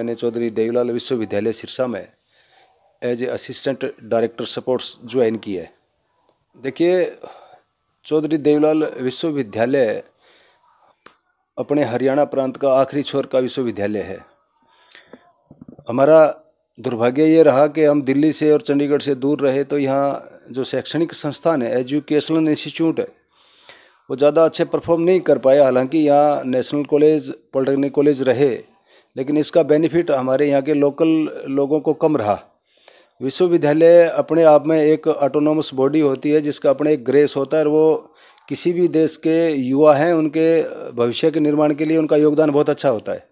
मैंने चौधरी देवीलाल विश्वविद्यालय सिरसा में as a assistant director sports join की है देखिए चौधरी देवीलाल विश्वविद्यालय अपने हरियाणा प्रांत का आखिरी छोर का विश्वविद्यालय है हमारा दुर्भाग्य ये रहा कि हम दिल्ली से और चंडीगढ़ से दूर रहे तो यहाँ जो शैक्षणिक संस्थान है एजुकेशनल इंस्टीट्यूट है वो ज़्यादा अच्छे परफॉर्म नहीं कर पाया हालांकि यहाँ नेशनल कॉलेज पॉलिटेक्निक कॉलेज रहे लेकिन इसका बेनिफिट हमारे यहाँ के लोकल लोगों को कम रहा विश्वविद्यालय अपने आप में एक ऑटोनोमस बॉडी होती है जिसका अपने एक ग्रेस होता है और वो किसी भी देश के युवा हैं उनके भविष्य के निर्माण के लिए उनका योगदान बहुत अच्छा होता है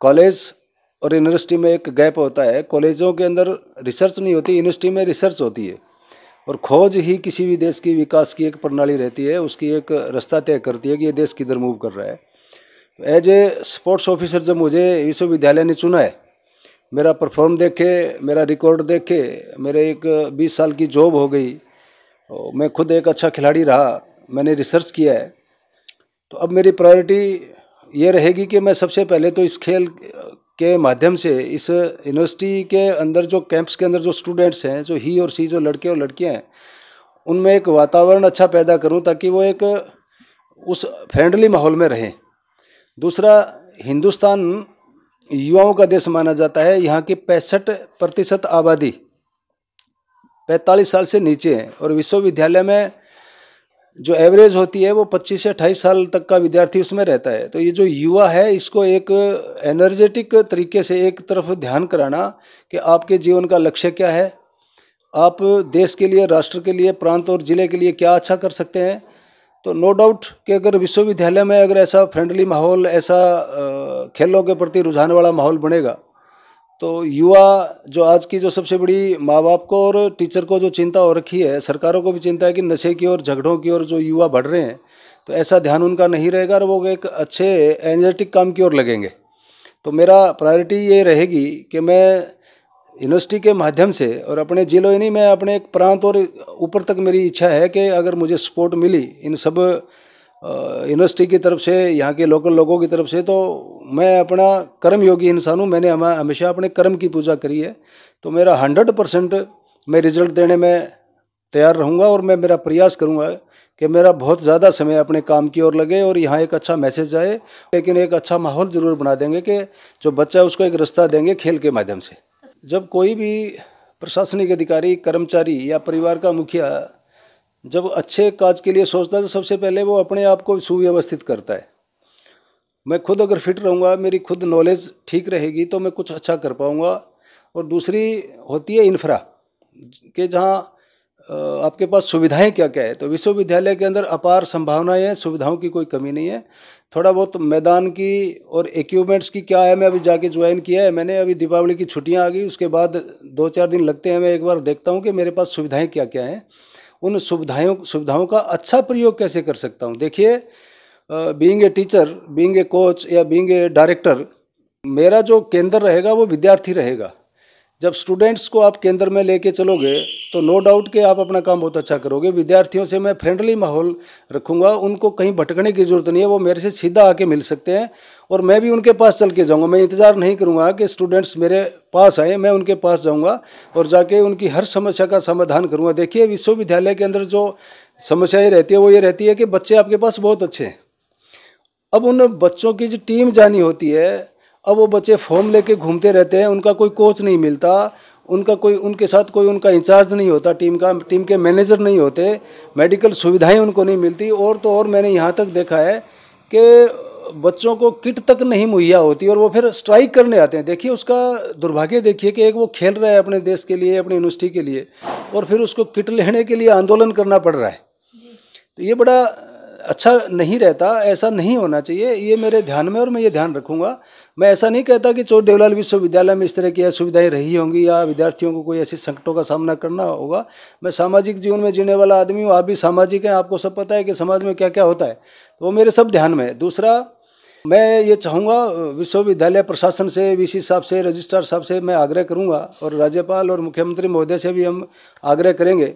कॉलेज और यूनिवर्सिटी में एक गैप होता है कॉलेजों के अंदर रिसर्च नहीं होती यूनिवर्सिटी में रिसर्च होती है और खोज ही किसी भी देश की विकास की एक प्रणाली रहती है उसकी एक रास्ता तय करती है कि ये देश किधर मूव कर रहा है एज ए स्पोर्ट्स ऑफिसर जब मुझे विश्वविद्यालय ने चुना है मेरा परफॉर्म देखे मेरा रिकॉर्ड देखे मेरे एक बीस साल की जॉब हो गई मैं खुद एक अच्छा खिलाड़ी रहा मैंने रिसर्च किया है तो अब मेरी प्रायोरिटी ये रहेगी कि मैं सबसे पहले तो इस खेल के माध्यम से इस यूनिवर्सिटी के अंदर जो कैंप्स के अंदर जो स्टूडेंट्स हैं जो ही और सी जो लड़के और लड़कियाँ हैं उनमें एक वातावरण अच्छा पैदा करूँ ताकि वो एक उस फ्रेंडली माहौल में रहें दूसरा हिंदुस्तान युवाओं का देश माना जाता है यहाँ की पैंसठ प्रतिशत आबादी पैंतालीस साल से नीचे है और विश्वविद्यालय में जो एवरेज होती है वो 25 से अट्ठाईस साल तक का विद्यार्थी उसमें रहता है तो ये जो युवा है इसको एक एनर्जेटिक तरीके से एक तरफ ध्यान कराना कि आपके जीवन का लक्ष्य क्या है आप देश के लिए राष्ट्र के लिए प्रांत और ज़िले के लिए क्या अच्छा कर सकते हैं तो नो डाउट कि अगर विश्वविद्यालय में अगर ऐसा फ्रेंडली माहौल ऐसा खेलों के प्रति रुझान वाला माहौल बनेगा तो युवा जो आज की जो सबसे बड़ी माँ बाप को और टीचर को जो चिंता हो रखी है सरकारों को भी चिंता है कि नशे की ओर झगड़ों की ओर जो युवा बढ़ रहे हैं तो ऐसा ध्यान उनका नहीं रहेगा और वो एक अच्छे एनर्जेटिक काम की ओर लगेंगे तो मेरा प्रायोरिटी ये रहेगी कि मैं यूनिवर्सिटी के माध्यम से और अपने जिलों ही नहीं मैं अपने एक प्रांत और ऊपर तक मेरी इच्छा है कि अगर मुझे सपोर्ट मिली इन सब यूनिवर्सिटी की तरफ से यहाँ के लोकल लोगों की तरफ से तो मैं अपना कर्मयोगी इंसान हूँ मैंने हमेशा अपने कर्म की पूजा करी है तो मेरा हंड्रेड परसेंट मैं रिजल्ट देने में तैयार रहूँगा और मैं मेरा प्रयास करूँगा कि मेरा बहुत ज़्यादा समय अपने काम की ओर लगे और यहाँ एक अच्छा मैसेज आए लेकिन एक अच्छा माहौल ज़रूर बना देंगे कि जो बच्चा है उसको एक रास्ता देंगे खेल के माध्यम से जब कोई भी प्रशासनिक अधिकारी कर्मचारी या परिवार का मुखिया जब अच्छे काज के लिए सोचता है तो सबसे पहले वो अपने आप को सुव्यवस्थित करता है मैं खुद अगर फिट रहूँगा मेरी खुद नॉलेज ठीक रहेगी तो मैं कुछ अच्छा कर पाऊँगा और दूसरी होती है इन्फ्रा के जहाँ आपके पास सुविधाएं क्या क्या है तो विश्वविद्यालय के अंदर अपार संभावनाएं हैं सुविधाओं की कोई कमी नहीं है थोड़ा बहुत मैदान की और इक्विपमेंट्स की क्या है मैं अभी जाके ज्वाइन किया है मैंने अभी दीपावली की छुट्टियां आ गई उसके बाद दो चार दिन लगते हैं मैं एक बार देखता हूँ कि मेरे पास सुविधाएँ क्या क्या हैं उन सुविधाओं सुविधाओं का अच्छा प्रयोग कैसे कर सकता हूँ देखिए being a teacher being a coach या बींग ए डायरेक्टर मेरा जो केंद्र रहेगा वो विद्यार्थी रहेगा जब स्टूडेंट्स को आप केंद्र में लेके चलोगे तो नो डाउट कि आप अपना काम बहुत अच्छा करोगे विद्यार्थियों से मैं फ्रेंडली माहौल रखूँगा उनको कहीं भटकने की ज़रूरत नहीं है वो मेरे से सीधा आके मिल सकते हैं और मैं भी उनके पास चल के जाऊँगा मैं इंतज़ार नहीं करूँगा कि स्टूडेंट्स मेरे पास आए मैं उनके पास जाऊँगा और जाके उनकी हर समस्या का समाधान करूँगा देखिए विश्वविद्यालय के अंदर जो समस्याएँ रहती है वो ये रहती है कि बच्चे आपके पास बहुत अच्छे हैं अब उन बच्चों की जो टीम जानी होती है अब वो बच्चे फॉर्म लेके घूमते रहते हैं उनका कोई कोच नहीं मिलता उनका कोई उनके साथ कोई उनका इंचार्ज नहीं होता टीम का टीम के मैनेजर नहीं होते मेडिकल सुविधाएं उनको नहीं मिलती और तो और मैंने यहाँ तक देखा है कि बच्चों को किट तक नहीं मुहैया होती और वो फिर स्ट्राइक करने आते हैं देखिए उसका दुर्भाग्य देखिए कि एक वो खेल रहा है अपने देश के लिए अपनी यूनिवर्सिटी के लिए और फिर उसको किट लेने के लिए आंदोलन करना पड़ रहा है तो ये बड़ा अच्छा नहीं रहता ऐसा नहीं होना चाहिए ये मेरे ध्यान में और मैं ये ध्यान रखूँगा मैं ऐसा नहीं कहता कि चोर देवलाल विश्वविद्यालय में इस तरह की असुविधाएँ रही होंगी या विद्यार्थियों को कोई ऐसी संकटों का सामना करना होगा मैं सामाजिक जीवन में जीने वाला आदमी हूँ आप भी सामाजिक हैं आपको सब पता है कि समाज में क्या क्या होता है तो वो मेरे सब ध्यान में है दूसरा मैं ये चाहूँगा विश्वविद्यालय प्रशासन से वी साहब से रजिस्ट्रार साहब से मैं आग्रह करूँगा और राज्यपाल और मुख्यमंत्री महोदय से भी हम आग्रह करेंगे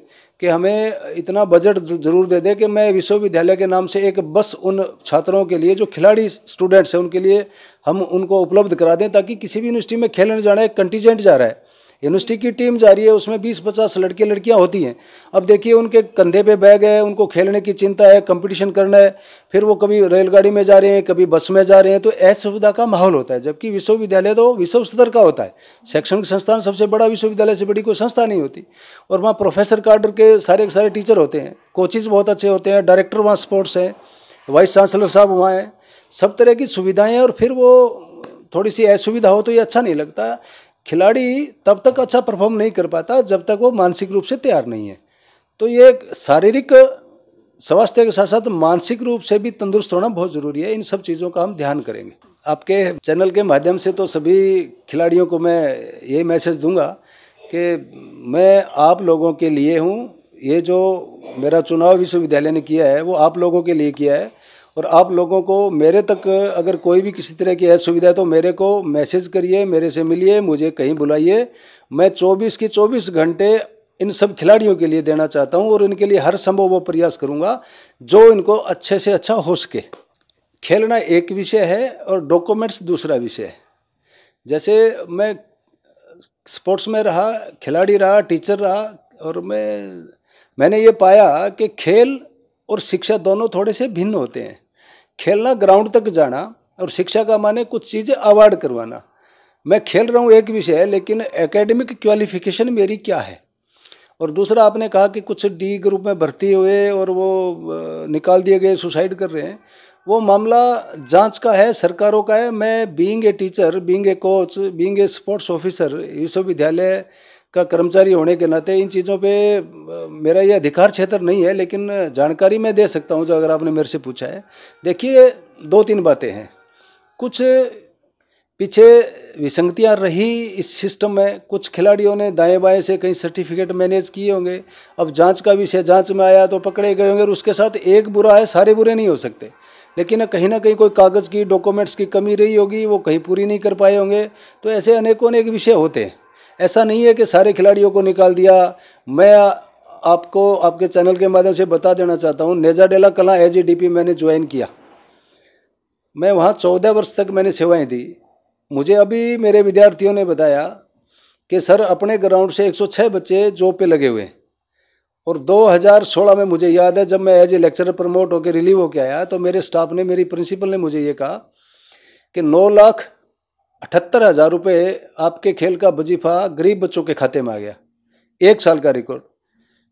कि हमें इतना बजट जरूर दे दें कि मैं विश्वविद्यालय के नाम से एक बस उन छात्रों के लिए जो खिलाड़ी स्टूडेंट्स हैं उनके लिए हम उनको उपलब्ध करा दें ताकि किसी भी यूनिवर्सिटी में खेलने जाना है कंटीजेंट जा रहा है यूनिवर्सिटी की टीम जा रही है उसमें बीस पचास लड़के लड़कियाँ होती हैं अब देखिए उनके कंधे पे बैग है उनको खेलने की चिंता है कंपटीशन करना है फिर वो कभी रेलगाड़ी में जा रहे हैं कभी बस में जा रहे हैं तो असुविधा का माहौल होता है जबकि विश्वविद्यालय तो विश्व स्तर का होता है शैक्षणिक संस्थान सबसे बड़ा विश्वविद्यालय से बड़ी कोई संस्था नहीं होती और वहाँ प्रोफेसर कार्डर के सारे के सारे टीचर होते हैं कोचिज बहुत अच्छे होते हैं डायरेक्टर वहाँ स्पोर्ट्स हैं वाइस चांसलर साहब वहाँ हैं सब तरह की सुविधाएँ और फिर वो थोड़ी सी असुविधा हो तो ये अच्छा नहीं लगता खिलाड़ी तब तक अच्छा परफॉर्म नहीं कर पाता जब तक वो मानसिक रूप से तैयार नहीं है तो ये शारीरिक स्वास्थ्य के साथ साथ मानसिक रूप से भी तंदुरुस्त होना बहुत ज़रूरी है इन सब चीज़ों का हम ध्यान करेंगे आपके चैनल के माध्यम से तो सभी खिलाड़ियों को मैं ये मैसेज दूंगा कि मैं आप लोगों के लिए हूँ ये जो मेरा चुनाव विश्वविद्यालय ने किया है वो आप लोगों के लिए किया है और आप लोगों को मेरे तक अगर कोई भी किसी तरह की असुविधा है तो मेरे को मैसेज करिए मेरे से मिलिए मुझे कहीं बुलाइए मैं 24 के 24 घंटे इन सब खिलाड़ियों के लिए देना चाहता हूँ और इनके लिए हर संभव वो प्रयास करूँगा जो इनको अच्छे से अच्छा हो सके खेलना एक विषय है और डॉक्यूमेंट्स दूसरा विषय है जैसे मैं स्पोर्ट्स में रहा खिलाड़ी रहा टीचर रहा और मैं मैंने ये पाया कि खेल और शिक्षा दोनों थोड़े से भिन्न होते हैं खेलना ग्राउंड तक जाना और शिक्षा का माने कुछ चीज़ें अवार्ड करवाना मैं खेल रहा हूँ एक विषय है लेकिन एकेडमिक क्वालिफिकेशन मेरी क्या है और दूसरा आपने कहा कि कुछ डी ग्रुप में भर्ती हुए और वो निकाल दिए गए सुसाइड कर रहे हैं वो मामला जांच का है सरकारों का है मैं being a teacher being a coach being a sports officer विश्वविद्यालय का कर्मचारी होने के नाते इन चीज़ों पे मेरा ये अधिकार क्षेत्र नहीं है लेकिन जानकारी मैं दे सकता हूँ जो अगर आपने मेरे से पूछा है देखिए दो तीन बातें हैं कुछ पीछे विसंगतियाँ रही इस सिस्टम में कुछ खिलाड़ियों ने दाएं बाएं से कहीं सर्टिफिकेट मैनेज किए होंगे अब जांच का विषय जांच में आया तो पकड़े गए होंगे और उसके साथ एक बुरा है सारे बुरे नहीं हो सकते लेकिन कहीं ना कहीं कोई कागज़ की डॉक्यूमेंट्स की कमी रही होगी वो कहीं पूरी नहीं कर पाए होंगे तो ऐसे अनेकों अनेक विषय होते हैं ऐसा नहीं है कि सारे खिलाड़ियों को निकाल दिया मैं आपको आपके चैनल के माध्यम से बता देना चाहता हूँ नेजाडेला कला एज ए मैंने ज्वाइन किया मैं वहाँ चौदह वर्ष तक मैंने सेवाएँ दी मुझे अभी मेरे विद्यार्थियों ने बताया कि सर अपने ग्राउंड से 106 बच्चे जॉब पे लगे हुए और 2016 में मुझे याद है जब मैं एज ए लेक्चरर प्रमोट होकर रिलीव होकर आया तो मेरे स्टाफ ने मेरी प्रिंसिपल ने मुझे ये कहा कि नौ लाख अठहत्तर हज़ार रुपये आपके खेल का वजीफा गरीब बच्चों के खाते में आ गया एक साल का रिकॉर्ड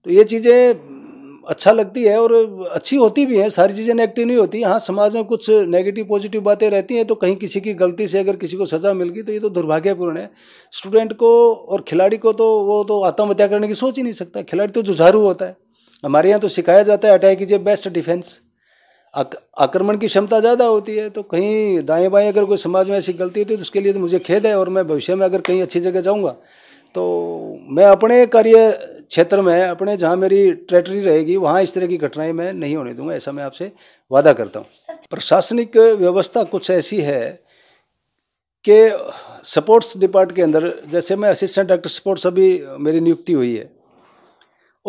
तो ये चीज़ें हम्म, अच्छा लगती है और अच्छी होती भी हैं सारी चीज़ें नेगेटिव नहीं होती हाँ समाज में कुछ नेगेटिव पॉजिटिव बातें रहती हैं तो कहीं किसी की गलती से अगर किसी को सज़ा मिल गई तो ये तो दुर्भाग्यपूर्ण है स्टूडेंट को और खिलाड़ी को तो वो तो आत्महत्या करने की सोच ही नहीं सकता खिलाड़ी तो जुझारू होता है हमारे यहाँ तो सिखाया जाता है अटैक कीजिए बेस्ट डिफेंस आक्रमण की क्षमता ज़्यादा होती है तो कहीं दाएं बाएं अगर कोई समाज में ऐसी गलती होती है तो उसके लिए तो मुझे खेद है और मैं भविष्य में अगर कहीं अच्छी जगह जाऊँगा तो मैं अपने कार्य क्षेत्र में अपने जहाँ मेरी टेरेटरी रहेगी वहाँ इस तरह की घटनाएं मैं नहीं होने दूंगा ऐसा मैं आपसे वादा करता हूँ प्रशासनिक व्यवस्था कुछ ऐसी है कि सपोर्ट्स डिपार्ट के अंदर जैसे मैं असिस्टेंट डायरेक्टर सपोर्ट्स अभी मेरी नियुक्ति हुई है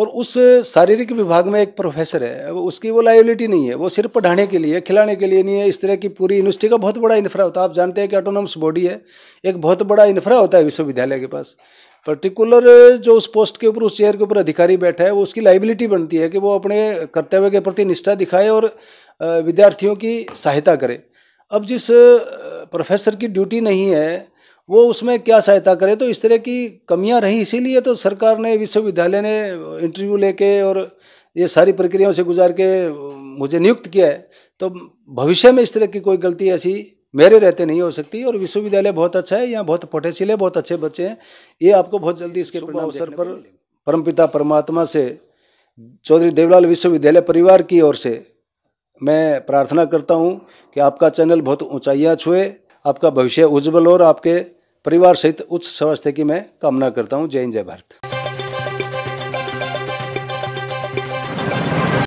और उस शारीरिक विभाग में एक प्रोफेसर है उसकी वो लाइबिलिटी नहीं है वो सिर्फ पढ़ाने के लिए खिलाने के लिए नहीं है इस तरह की पूरी यूनिवर्सिटी का बहुत बड़ा इन्फ्रा होता है आप जानते हैं कि ऑटोनॉमस बॉडी है एक बहुत बड़ा इन्फ्रा होता है विश्वविद्यालय के पास पर्टिकुलर जो उस पोस्ट के ऊपर उस चेयर के ऊपर अधिकारी बैठा है वो उसकी लाइबिलिटी बनती है कि वो अपने कर्तव्य के प्रति निष्ठा दिखाए और विद्यार्थियों की सहायता करे अब जिस प्रोफेसर की ड्यूटी नहीं है वो उसमें क्या सहायता करे तो इस तरह की कमियां रही इसीलिए तो सरकार ने विश्वविद्यालय ने इंटरव्यू लेके और ये सारी प्रक्रियाओं से गुजार के मुझे नियुक्त किया है तो भविष्य में इस तरह की कोई गलती ऐसी मेरे रहते नहीं हो सकती और विश्वविद्यालय बहुत अच्छा है यहाँ बहुत पोटेंशियल है बहुत अच्छे बच्चे हैं ये आपको बहुत जल्दी इसके अवसर पर परमपिता परमात्मा से चौधरी देवलाल विश्वविद्यालय परिवार की ओर से मैं प्रार्थना करता हूँ कि आपका चैनल बहुत ऊँचाइयाँ छुए आपका भविष्य उज्ज्वल और आपके परिवार सहित उच्च स्वास्थ्य की मैं कामना करता हूँ जय हिंद जय भारत